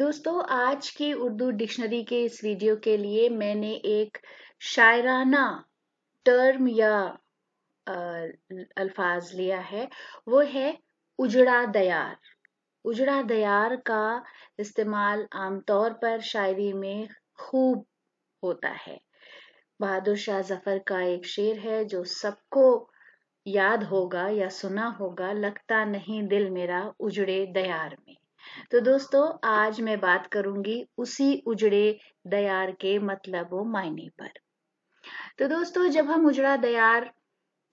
दोस्तों आज की उर्दू डिक्शनरी के इस वीडियो के लिए मैंने एक शायराना टर्म या अल्फाज लिया है वो है उजड़ा दयार उजड़ा दयार का इस्तेमाल आमतौर पर शायरी में खूब होता है बहादुर शाह जफर का एक शेर है जो सबको याद होगा या सुना होगा लगता नहीं दिल मेरा उजड़े दयार में तो दोस्तों आज मैं बात करूंगी उसी उजड़े दयार के मतलब व मायने पर तो दोस्तों जब हम उजड़ा दयार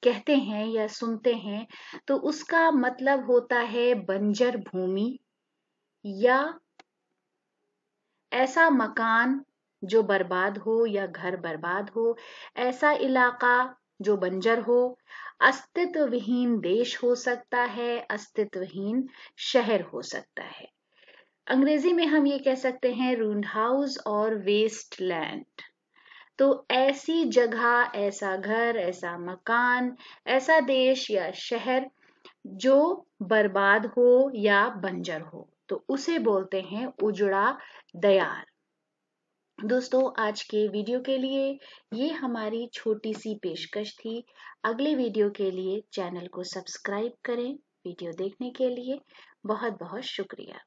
कहते हैं या सुनते हैं तो उसका मतलब होता है बंजर भूमि या ऐसा मकान जो बर्बाद हो या घर बर्बाद हो ऐसा इलाका जो बंजर हो अस्तित्वहीन देश हो सकता है अस्तित्वहीन शहर हो सकता है अंग्रेजी में हम ये कह सकते हैं रूंड हाउस और वेस्ट लैंड तो ऐसी जगह ऐसा घर ऐसा मकान ऐसा देश या शहर जो बर्बाद हो या बंजर हो तो उसे बोलते हैं उजड़ा दयार दोस्तों आज के वीडियो के लिए ये हमारी छोटी सी पेशकश थी अगले वीडियो के लिए चैनल को सब्सक्राइब करें वीडियो देखने के लिए बहुत बहुत शुक्रिया